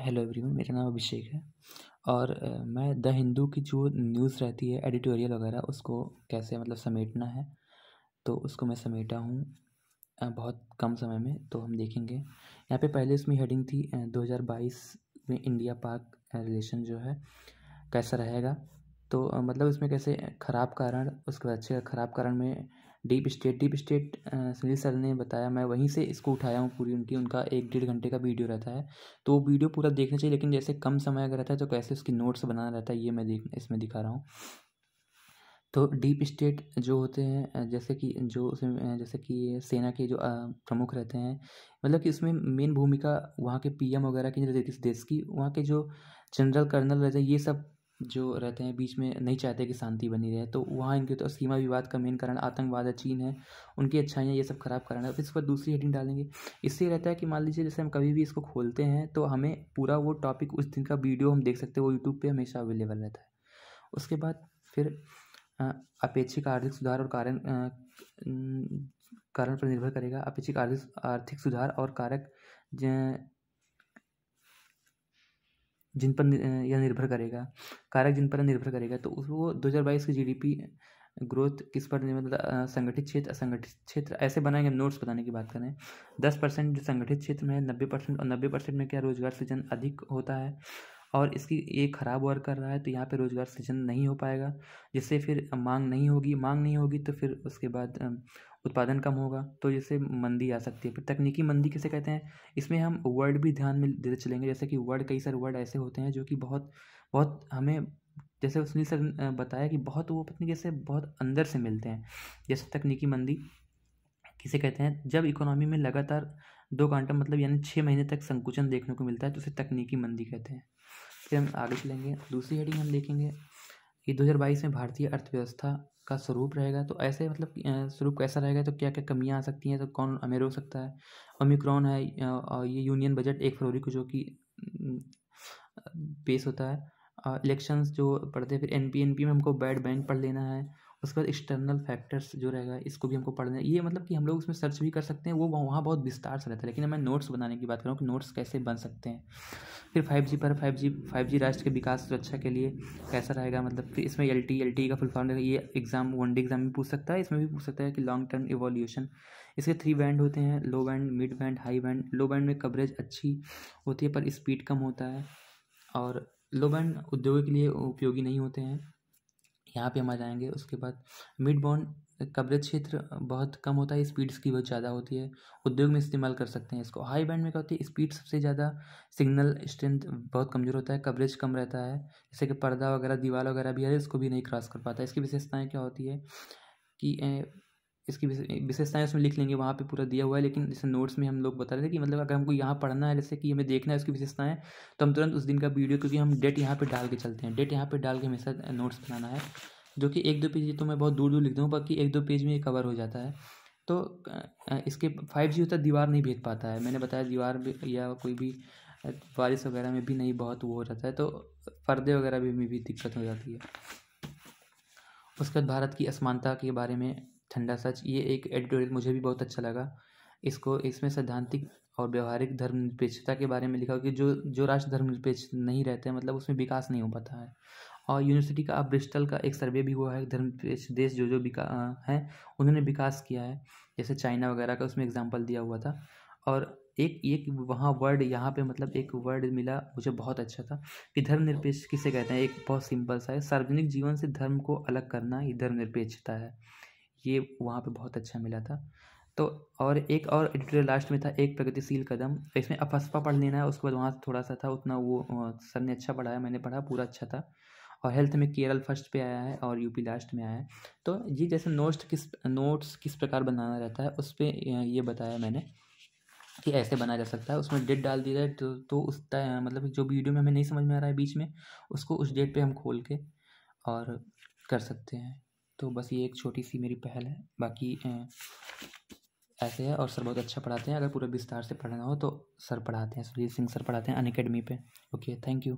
hello everyone मेरा नाम अभिषेक है और मैं द हिंदू की जो न्यूज़ रहती है एडिटोरियल वगैरह उसको कैसे मतलब समेटना है तो उसको मैं समेटा हूँ बहुत कम समय में तो हम देखेंगे यहाँ पे पहले इसमें हेडिंग थी 2022 में इंडिया पाक रिलेशन जो है कैसा रहेगा तो मतलब इसमें कैसे ख़राब कारण उसके बाद अच्छे ख़राब कारण में deep state deep state Sunil sir ने बताया मैं वहीं से इसको उठाया हूँ पूरी उनकी उनका एक डेढ़ घंटे का वीडियो रहता है तो वो वीडियो पूरा देखना चाहिए लेकिन जैसे कम समय अगर रहता है तो कैसे उसकी नोट्स बनाना रहता है ये मैं देख इसमें दिखा रहा हूँ तो डीप स्टेट जो होते हैं जैसे कि जो उसमें जैसे कि सेना के जो प्रमुख रहते हैं मतलब कि उसमें मेन भूमिका वहाँ के पीएम वगैरह की रहती है देश की वहाँ के जो जनरल कर्नल रहते हैं ये सब जो रहते हैं बीच में नहीं चाहते कि शांति बनी रहे तो वहाँ इनके तो सीमा विवाद का मेन कारण आतंकवाद है चीन है उनकी अच्छाइयाँ ये सब खराब कारण है फिर इस पर दूसरी हेडिंग डालेंगे इससे रहता है कि मान लीजिए जैसे हम कभी भी इसको खोलते हैं तो हमें पूरा वो टॉपिक उस दिन का वीडियो हम देख सकते हैं वो यूट्यूब पर हमेशा अवेलेबल रहता है उसके बाद फिर अपेक्षिक आर्थिक सुधार और कारण कारण पर निर्भर करेगा अपेक्षिक आर्थिक आर्थिक सुधार और कारक जिन पर यह निर्भर करेगा कारक जिन पर निर्भर करेगा तो वो दो हज़ार बाईस की जीडीपी ग्रोथ किस पर मतलब संगठित क्षेत्र असंगठित क्षेत्र ऐसे बनाएंगे नोट्स बताने की बात करें दस परसेंट जो संगठित क्षेत्र में है नब्बे परसेंट और नब्बे परसेंट में क्या रोजगार सृजन अधिक होता है और इसकी ये ख़राब वर्क कर रहा है तो यहाँ पे रोज़गार सृजन नहीं हो पाएगा जिससे फिर मांग नहीं होगी मांग नहीं होगी तो फिर उसके बाद उत्पादन कम होगा तो जिससे मंदी आ सकती है फिर तकनीकी मंदी किसे कहते हैं इसमें हम वर्ड भी ध्यान में देते चलेंगे जैसे कि वर्ड कई सारे वर्ड ऐसे होते हैं जो कि बहुत बहुत हमें जैसे सुनील सर बताया कि बहुत वो पत्नी जैसे बहुत अंदर से मिलते हैं जैसे तकनीकी मंदी किसे कहते हैं जब इकोनॉमी में लगातार दो घंटा मतलब यानी छः महीने तक संकुचन देखने को मिलता है तो उसे तकनीकी मंदी कहते हैं फिर हम आगे चलेंगे दूसरी हेडिंग हम देखेंगे कि 2022 में भारतीय अर्थव्यवस्था का स्वरूप रहेगा तो ऐसे मतलब स्वरूप कैसा रहेगा तो क्या क्या कमियाँ आ सकती हैं तो कौन अमीर हो सकता है ओमिक्रॉन है और ये यूनियन बजट एक फरवरी को जो कि पेश होता है इलेक्शंस जो पढ़ते हैं फिर एन पी एन पी में हमको बैड बैंक पढ़ लेना है उसके बाद एक्सटर्नल फैक्टर्स जो रहेगा इसको भी हमको पढ़ना है ये मतलब कि हम लोग उसमें सर्च भी कर सकते हैं वो वहाँ बहुत विस्तार से रहता है लेकिन मैं नोट्स बनाने की बात करूँ कि नोट्स कैसे बन सकते हैं फिर फाइव जी पर फाइव जी फाइव जी राष्ट्र के विकास सुरक्षा के लिए कैसा रहेगा मतलब फिर इसमें एल टी एल टी का फुल फॉर्म रहेगा ये एग्जाम वन डे एग्जाम में पूछ सकता है इसमें भी पूछ सकता है कि लॉन्ग टर्म इवोल्यूशन इसके थ्री बैंड होते हैं low band mid band high band low band में कवरेज अच्छी होती है पर स्पीड कम होता है और लो बैंड उद्योगों के लिए उपयोगी नहीं होते हैं यहाँ पे हम आ जाएंगे उसके बाद मिड बॉन्ड कवरेज क्षेत्र बहुत कम होता है स्पीड्स की बहुत ज़्यादा होती है उद्योग में इस्तेमाल कर सकते हैं इसको हाई बैंड में क्या होती है स्पीड सबसे ज़्यादा सिग्नल स्ट्रेंथ बहुत कमज़ोर होता है कवरेज कम रहता है जैसे कि पर्दा वगैरह दीवार वगैरह भी है इसको भी नहीं क्रॉस कर पाता इसकी विशेषताएँ क्या होती है कि इसकी विशेषताएं उसमें लिख लेंगे वहाँ पे पूरा दिया हुआ है लेकिन जैसे नोट्स में हम लोग बता रहे थे कि मतलब अगर हमको यहाँ पढ़ना है जैसे कि हमें देखना है उसकी विशेषताएं तो हम तुरंत उस दिन का वीडियो क्योंकि हम डेट यहाँ पे डाल के चलते हैं डेट यहाँ पे डाल के हमेशा नोट्स बनाना है जो कि एक दो पेज तो मैं बहुत दूर दूर लिख दूँ बाकी एक दो पेज में कवर हो जाता है तो इसके फाइव जी होता दीवार नहीं भेज पाता है मैंने बताया दीवार या कोई भी बारिश वगैरह में भी नहीं बहुत वो हो जाता है तो पर्दे वगैरह में भी दिक्कत हो जाती है उसके बाद भारत की असमानता के बारे में ठंडा सच ये एक एडिटोरियल मुझे भी बहुत अच्छा लगा इसको इसमें सैद्धांतिक और व्यवहारिक धर्मनिरपेक्षता के बारे में लिखा हो कि जो जो राष्ट्र धर्मनिरपेक्ष नहीं रहते हैं मतलब उसमें विकास नहीं हो पाता है और यूनिवर्सिटी का अब ब्रिस्टल का एक सर्वे भी हुआ है धर्मनिरपेक्ष देश जो जो विका हैं उन्होंने विकास किया है जैसे चाइना वगैरह का उसमें एग्जाम्पल दिया हुआ था और एक एक वहाँ वर्ड यहाँ पे मतलब एक वर्ड मिला मुझे बहुत अच्छा था कि धर्मनिरपेक्ष किसे कहते हैं एक बहुत सिंपल सा है सार्वजनिक जीवन से धर्म को अलग करना ये धर्मनिरपेक्षता है ये वहाँ पे बहुत अच्छा मिला था तो और एक और एडिटोरियल लास्ट में था एक प्रगतिशील कदम इसमें अफसपा पढ़ लेना है उसके बाद वहाँ थोड़ा सा था उतना वो सर ने अच्छा पढ़ाया मैंने पढ़ा पूरा अच्छा था और हेल्थ में केरल फर्स्ट पे आया है और यूपी लास्ट में आया है तो ये जैसे नोट्स किस नोट्स किस प्रकार बनाना रहता है उस पर ये बताया मैंने कि ऐसे बनाया जा सकता है उसमें डेट डाल दी जाए तो, तो उस मतलब जो वीडियो में हमें नहीं समझ में आ रहा है बीच में उसको उस डेट पर हम खोल के और कर सकते हैं तो बस ये एक छोटी सी मेरी पहल है बाकी ऐसे है और सर बहुत अच्छा पढ़ाते हैं अगर पूरा विस्तार से पढ़ना हो तो सर पढ़ाते हैं सुनील सिंह सर पढ़ाते हैं अन अकेडमी पे ओके थैंक यू